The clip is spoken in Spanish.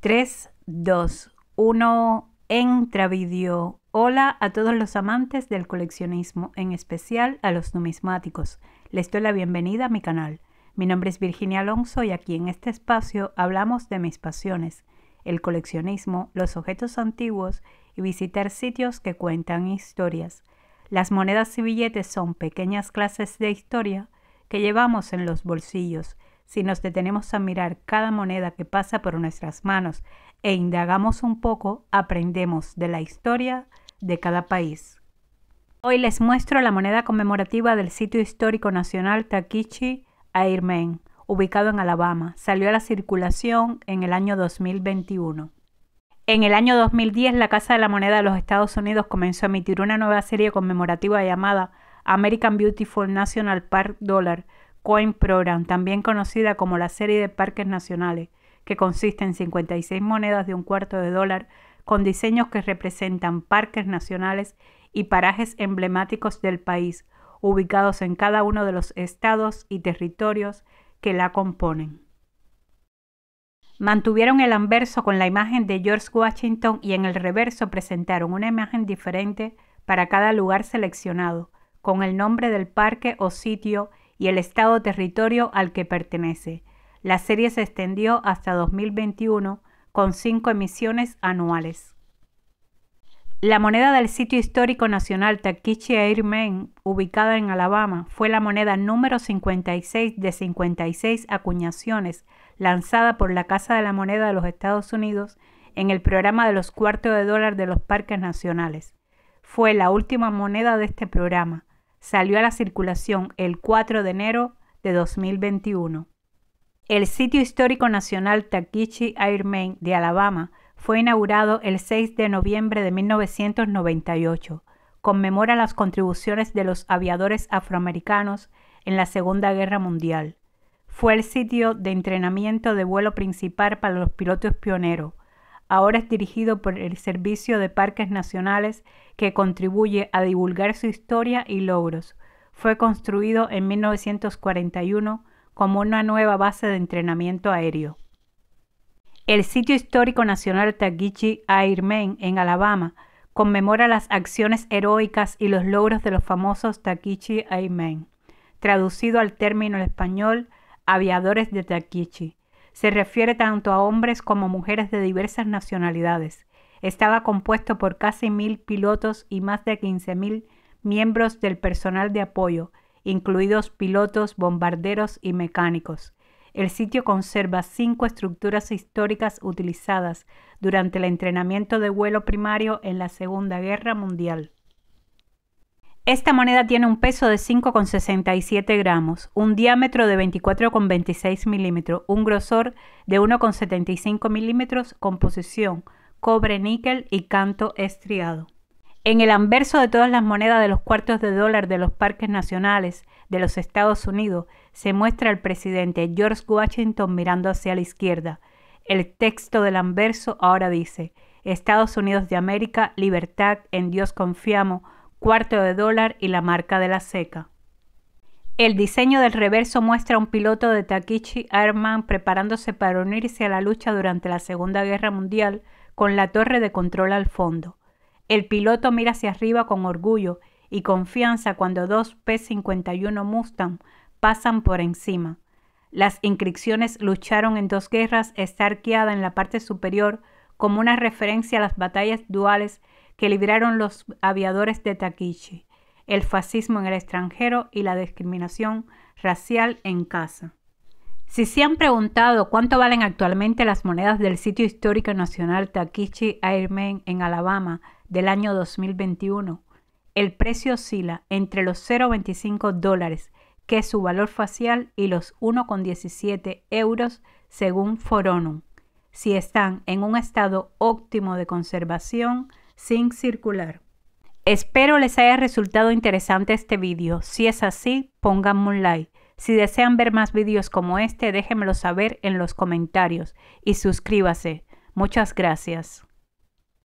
3, 2, 1, entra vídeo. Hola a todos los amantes del coleccionismo, en especial a los numismáticos. Les doy la bienvenida a mi canal. Mi nombre es Virginia Alonso y aquí en este espacio hablamos de mis pasiones, el coleccionismo, los objetos antiguos y visitar sitios que cuentan historias. Las monedas y billetes son pequeñas clases de historia que llevamos en los bolsillos si nos detenemos a mirar cada moneda que pasa por nuestras manos e indagamos un poco, aprendemos de la historia de cada país. Hoy les muestro la moneda conmemorativa del sitio histórico nacional Takichi Airmen, ubicado en Alabama. Salió a la circulación en el año 2021. En el año 2010, la Casa de la Moneda de los Estados Unidos comenzó a emitir una nueva serie conmemorativa llamada American Beautiful National Park Dollar, Coin Program, también conocida como la serie de parques nacionales, que consiste en 56 monedas de un cuarto de dólar con diseños que representan parques nacionales y parajes emblemáticos del país, ubicados en cada uno de los estados y territorios que la componen. Mantuvieron el anverso con la imagen de George Washington y en el reverso presentaron una imagen diferente para cada lugar seleccionado, con el nombre del parque o sitio y el estado territorio al que pertenece. La serie se extendió hasta 2021 con cinco emisiones anuales. La moneda del sitio histórico nacional Takichi Airmen, ubicada en Alabama, fue la moneda número 56 de 56 acuñaciones lanzada por la Casa de la Moneda de los Estados Unidos en el programa de los cuartos de dólar de los parques nacionales. Fue la última moneda de este programa salió a la circulación el 4 de enero de 2021. El sitio histórico nacional Takichi Airmen de Alabama fue inaugurado el 6 de noviembre de 1998. Conmemora las contribuciones de los aviadores afroamericanos en la Segunda Guerra Mundial. Fue el sitio de entrenamiento de vuelo principal para los pilotos pioneros, Ahora es dirigido por el Servicio de Parques Nacionales que contribuye a divulgar su historia y logros. Fue construido en 1941 como una nueva base de entrenamiento aéreo. El sitio histórico nacional Taquichi Airmen en Alabama conmemora las acciones heroicas y los logros de los famosos Takichi Airmen, traducido al término en español aviadores de Takichi. Se refiere tanto a hombres como mujeres de diversas nacionalidades. Estaba compuesto por casi mil pilotos y más de mil miembros del personal de apoyo, incluidos pilotos, bombarderos y mecánicos. El sitio conserva cinco estructuras históricas utilizadas durante el entrenamiento de vuelo primario en la Segunda Guerra Mundial. Esta moneda tiene un peso de 5,67 gramos, un diámetro de 24,26 milímetros, un grosor de 1,75 milímetros, composición cobre, níquel y canto estriado. En el anverso de todas las monedas de los cuartos de dólar de los parques nacionales de los Estados Unidos se muestra el presidente George Washington mirando hacia la izquierda. El texto del anverso ahora dice, Estados Unidos de América, libertad, en Dios confiamos, cuarto de dólar y la marca de la seca. El diseño del reverso muestra a un piloto de Takichi Airman preparándose para unirse a la lucha durante la Segunda Guerra Mundial con la torre de control al fondo. El piloto mira hacia arriba con orgullo y confianza cuando dos P-51 Mustang pasan por encima. Las inscripciones lucharon en dos guerras está arqueada en la parte superior como una referencia a las batallas duales que libraron los aviadores de Takichi, el fascismo en el extranjero y la discriminación racial en casa. Si se han preguntado cuánto valen actualmente las monedas del sitio histórico nacional Takichi Airmen en Alabama del año 2021, el precio oscila entre los 0,25 dólares, que es su valor facial, y los 1,17 euros según Foronum, si están en un estado óptimo de conservación sin circular. Espero les haya resultado interesante este vídeo. Si es así, pónganme un like. Si desean ver más vídeos como este, déjenmelo saber en los comentarios y suscríbase. Muchas gracias.